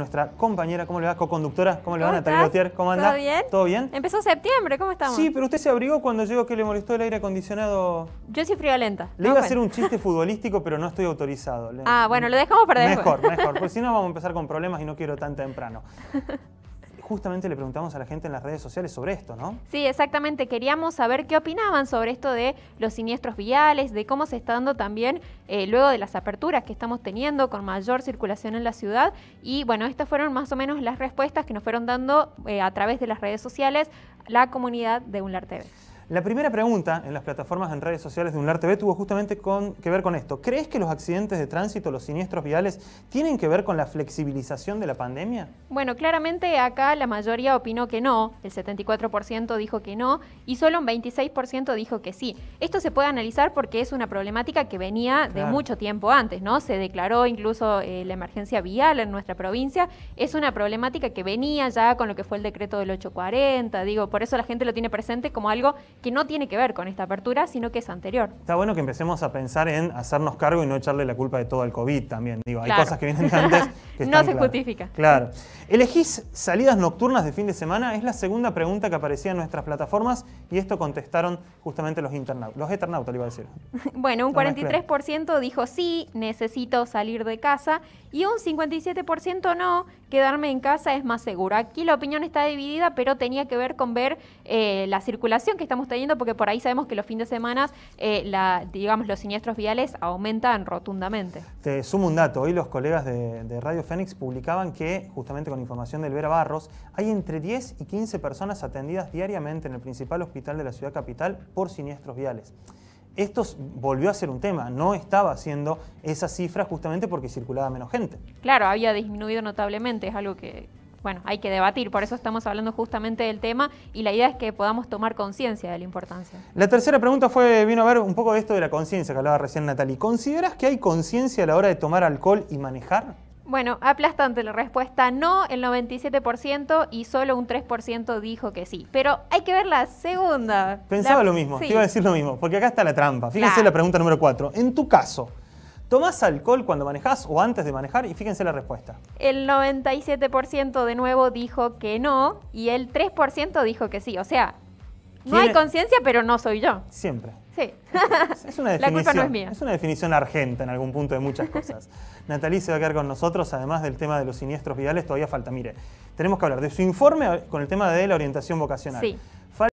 nuestra compañera, ¿cómo le va? Co-conductora, ¿cómo le van? Natalia Gautier, ¿cómo anda? ¿Todo bien? ¿Todo bien? Empezó septiembre, ¿cómo estamos? Sí, pero usted se abrigó cuando llegó que le molestó el aire acondicionado. Yo soy lenta. Le iba a hacer un chiste futbolístico, pero no estoy autorizado. Ah, bueno, lo dejamos para después. Mejor, mejor, porque si no vamos a empezar con problemas y no quiero tan temprano justamente le preguntamos a la gente en las redes sociales sobre esto, ¿no? Sí, exactamente. Queríamos saber qué opinaban sobre esto de los siniestros viales, de cómo se está dando también eh, luego de las aperturas que estamos teniendo con mayor circulación en la ciudad. Y bueno, estas fueron más o menos las respuestas que nos fueron dando eh, a través de las redes sociales la comunidad de UNLAR TV. La primera pregunta en las plataformas en redes sociales de UNLAR TV tuvo justamente que ver con esto. ¿Crees que los accidentes de tránsito, los siniestros viales, tienen que ver con la flexibilización de la pandemia? Bueno, claramente acá la mayoría opinó que no, el 74% dijo que no y solo un 26% dijo que sí. Esto se puede analizar porque es una problemática que venía de mucho tiempo antes, ¿no? Se declaró incluso eh, la emergencia vial en nuestra provincia. Es una problemática que venía ya con lo que fue el decreto del 840, digo, por eso la gente lo tiene presente como algo que no tiene que ver con esta apertura, sino que es anterior. Está bueno que empecemos a pensar en hacernos cargo y no echarle la culpa de todo al COVID también. hay cosas que vienen antes. Que no se justifica. Claro. ¿Elegís salidas nocturnas de fin de semana? Es la segunda pregunta que aparecía en nuestras plataformas y esto contestaron justamente los internautas, los eternautas, le iba a decir. bueno, un 43% dijo sí, necesito salir de casa y un 57% no, quedarme en casa es más seguro. Aquí la opinión está dividida, pero tenía que ver con ver eh, la circulación que estamos teniendo, porque por ahí sabemos que los fines de semana, eh, digamos, los siniestros viales aumentan rotundamente. Te sumo un dato. Hoy los colegas de, de Radio Fénix publicaban que, justamente con información del Vera Barros, hay entre 10 y 15 personas atendidas diariamente en el principal hospital de la ciudad capital por siniestros viales esto volvió a ser un tema, no estaba haciendo esa cifra justamente porque circulaba menos gente. Claro, había disminuido notablemente, es algo que, bueno, hay que debatir, por eso estamos hablando justamente del tema y la idea es que podamos tomar conciencia de la importancia. La tercera pregunta fue, vino a ver un poco de esto de la conciencia que hablaba recién Natalie. ¿Consideras que hay conciencia a la hora de tomar alcohol y manejar? Bueno, aplastante la respuesta no, el 97% y solo un 3% dijo que sí. Pero hay que ver la segunda. Pensaba lo mismo, te iba a decir lo mismo, porque acá está la trampa. Fíjense la pregunta número 4. En tu caso, ¿Tomás alcohol cuando manejás o antes de manejar? Y fíjense la respuesta. El 97% de nuevo dijo que no y el 3% dijo que sí. O sea, no hay conciencia, pero no soy yo. Siempre. Sí. Es una definición, La culpa no es mía. Es una definición argenta en algún punto de muchas cosas. Natalie se va a quedar con nosotros, además del tema de los siniestros viales, todavía falta. Mire, tenemos que hablar de su informe con el tema de la orientación vocacional. Sí.